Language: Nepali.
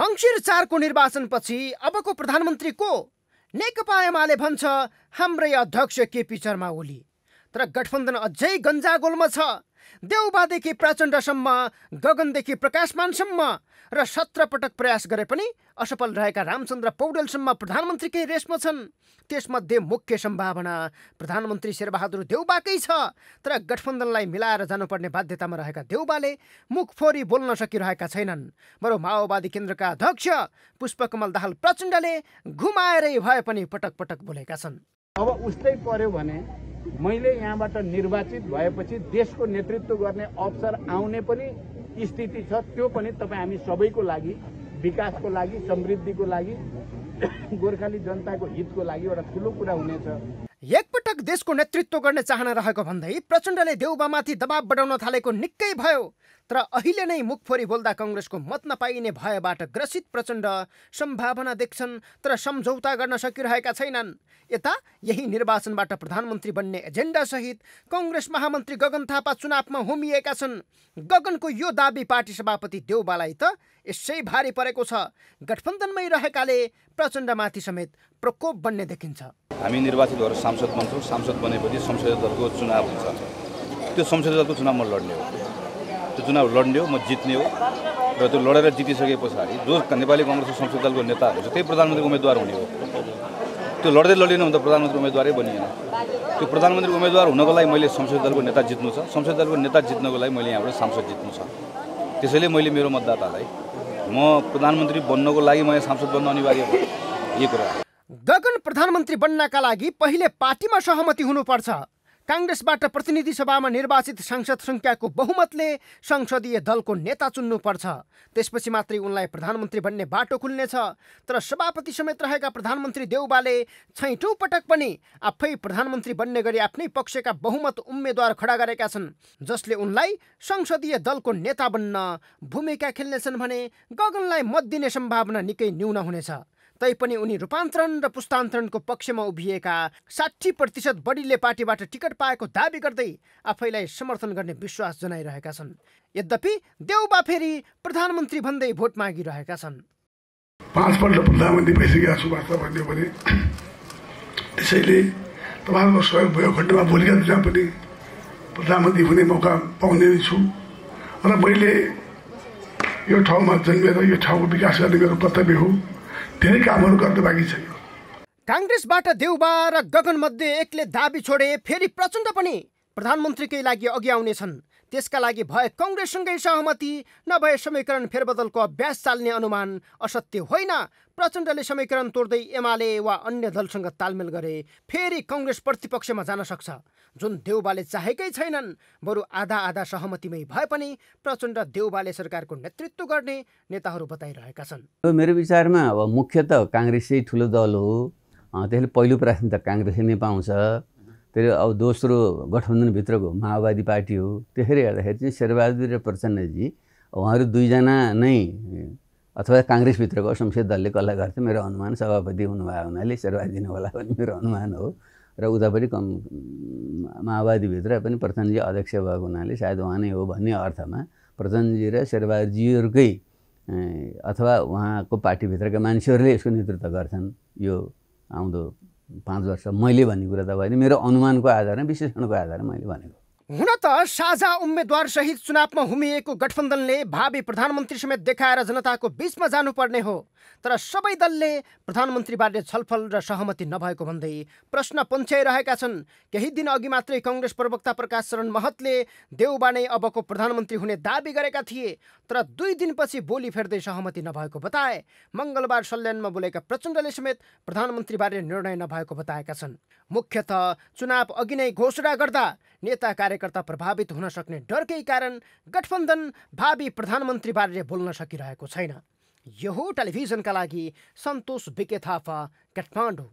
मङ्सिर चारको निर्वाचनपछि अबको प्रधानमन्त्री को नेकपा एमाले भन्छ हाम्रै अध्यक्ष केपी शर्मा ओली तर गठबन्धन अझै गन्जागोलमा छ देउबादेखि प्रचण्डसम्म गगनदेखि प्रकाशमानसम्म र सत्र पटक प्रयास गरे पनि असफल रहेका रामचन्द्र पौडेलसम्म प्रधानमन्त्रीकै रेसमा छन् त्यसमध्ये मुख्य सम्भावना प्रधानमन्त्री शेरबहादुर देउबाकै छ तर गठबन्धनलाई मिलाएर जानुपर्ने बाध्यतामा रहेका देउबाले मुखफोरी बोल्न सकिरहेका छैनन् बरु माओवादी केन्द्रका अध्यक्ष पुष्पकमल दाहाल प्रचण्डले घुमाएरै भए पनि पटक पटक बोलेका छन् अब उस्तै पर्यो भने मैले यहाँबाट निर्वाचित भएपछि देशको नेतृत्व गर्ने अवसर आउने पनि स्थिति छ त्यो पनि तपाईँ हामी सबैको लागि विकासको लागि समृद्धिको लागि गोर्खाली जनताको हितको लागि एउटा ठुलो कुरा हुनेछ एकपटक देशको नेतृत्व गर्ने चाहना रहेको भन्दै प्रचण्डले देउबामाथि दबाब बढाउन थालेको निकै भयो तर अहिले नै मुखफोरी बोल्दा कङ्ग्रेसको मत नपाइने भयबाट ग्रसित प्रचण्ड सम्भावना देख्छन् तर सम्झौता गर्न सकिरहेका छैनन् यता यही निर्वाचनबाट प्रधानमन्त्री बन्ने एजेन्डासहित कङ्ग्रेस महामन्त्री गगन थापा चुनावमा होमिएका छन् गगनको यो दाबी पार्टी सभापति देउबालाई त यसै भारी परेको छ गठबन्धनमै रहेकाले प्रचण्डमाथि समेत प्रकोप बन्ने देखिन्छ हामी निर्वाचितहरू सांसद बन्छौँ सांसद बनेपछि संसदीय दलको चुनाव हुन्छ त्यो संसदीय दलको चुनाव म लड्ने हो त्यो चुनाव लड्ने हो म जित्ने हो र त्यो लडेर जितिसके पछाडि जो नेपाली कङ्ग्रेसको संसदीय दलको नेताहरू छ त्यही प्रधानमन्त्री उम्मेद्वार हुने हो त्यो लड्दै लडिनु भने त प्रधानमन्त्री उम्मेद्वारै बनिएन त्यो प्रधानमन्त्री उम्मेद्वार हुनको लागि मैले संसदीय दलको नेता जित्नु छ संसदीय दलको नेता जित्नको लागि मैले यहाँबाट सांसद जित्नु छ त्यसैले मैले मेरो मतदातालाई म प्रधानमन्त्री बन्नको लागि म सांसद बन्न अनिवार्य भयो यही कुरा गगन प्रधानमन्त्री बन्नका लागि पहिले पार्टीमा सहमति हुनुपर्छ काङ्ग्रेसबाट प्रतिनिधि सभामा निर्वाचित सांसद सङ्ख्याको बहुमतले संसदीय दलको नेता चुन्नुपर्छ त्यसपछि मात्रै उनलाई प्रधानमन्त्री बन्ने बाटो खुल्नेछ तर सभापति समेत रहेका प्रधानमन्त्री देउबाले छैटौँ पटक पनि आफै प्रधानमन्त्री बन्ने गरी आफ्नै पक्षका बहुमत उम्मेद्वार खडा गरेका छन् जसले उनलाई संसदीय दलको नेता बन्न भूमिका खेल्नेछन् भने गगनलाई मत दिने सम्भावना निकै न्यून हुनेछ तैपनि उनी रूपान्तरण र पुस्तान्तरणको पक्षमा उभिएका साठी प्रतिशत बढीले पार्टीबाट टिकट पाएको दावी गर्दै आफैलाई समर्थन गर्ने विश्वास जनाइरहेका छन् यद्यपि देउबा फेरि प्रधानमन्त्री भन्दै भोट मागिरहेका छन् पाँचपल्ट प्रधानमन्त्री भइसकेका छु वार्ता भनिदियो भने त्यसैले तपाईँहरूको सहयोग भयो खण्डमा भोलिका दिनमा पनि प्रधानमन्त्री हुने मौका पाउने नै छु र मैले यो ठाउँमा जन्मेर यो ठाउँको विकास गर्ने मेरो कर्तव्य हो धेरै कामहरू गर्न बाँकी छैन काङ्ग्रेसबाट देउबा र गगन मध्ये एकले दाबी छोडे फेरि प्रचण्ड पनि प्रधानमन्त्रीकै लागि अघि आउनेछन् त्यसका लागि भए कङ्ग्रेससँगै सहमति नभए समीकरण फेरबदलको अभ्यास चाल्ने अनुमान असत्य होइन प्रचण्डले समीकरण तोड्दै एमाले वा अन्य दलसँग तालमेल गरे फेरि कङ्ग्रेस प्रतिपक्षमा जान सक्छ जुन देउबाले चाहेकै छैनन् बरु आधा आधा सहमतिमै भए पनि प्रचण्ड देउबाले सरकारको नेतृत्व गर्ने नेताहरू बताइरहेका छन् मेरो विचारमा अब मुख्य त काङ्ग्रेसै ठुलो दल हो त्यसले पहिलो प्राथमिकता काङ्ग्रेसै नै पाउँछ त्यो अब दोस्रो गठबन्धनभित्रको माओवादी पार्टी हो त्यसरी हेर्दाखेरि चाहिँ शेरबहादुर र प्रचण्डजी उहाँहरू दुईजना नै अथवा काङ्ग्रेसभित्रको संसद दलले कल्ला गर्छ मेरो अनुमान सभापति हुनुभएको हुनाले शेरबहादुर होला भन्ने मेरो अनुमान हो र उता पनि कम माओवादीभित्र पनि प्रचण्डजी अध्यक्ष भएको हुनाले सायद उहाँ नै हो भन्ने अर्थमा प्रचण्डजी र शेरबहादुरजीहरूकै अथवा उहाँको पार्टीभित्रका मान्छेहरूले यसको नेतृत्व गर्छन् यो आउँदो पाँच वर्ष मैले भन्ने कुरा त भएन मेरो अनुमानको आधारमा विश्लेषणको आधारमा मैले भनेको हुन त साझा उम्मेद्वार सहित चुनावमा हुमिएको गठबन्धनले भावी प्रधानमन्त्री समेत देखाएर जनताको बीचमा जानुपर्ने हो तर सबै दलले प्रधानमन्त्रीबारे छलफल र सहमति नभएको भन्दै प्रश्न पन्छ्याइरहेका छन् केही दिन अघि मात्रै कङ्ग्रेस प्रवक्ता प्रकाश शरण महतले देउबा अबको प्रधानमन्त्री हुने दावी गरेका थिए तर दुई दिनपछि बोली फेर्दै सहमति नभएको बताए मङ्गलबार सल्यानमा बोलेका प्रचण्डले समेत प्रधानमन्त्रीबारे निर्णय नभएको बताएका छन् मुख्यत चुनाव अघि नै घोषणा गर्दा नेता कार्य कार्यकर्ता प्रभावित हुन सक्ने डरकै कारण गठबन्धन भावी प्रधानमन्त्रीबारे बोल्न सकिरहेको छैन यो टेलिभिजनका लागि सन्तोष विके थापा काठमाडौँ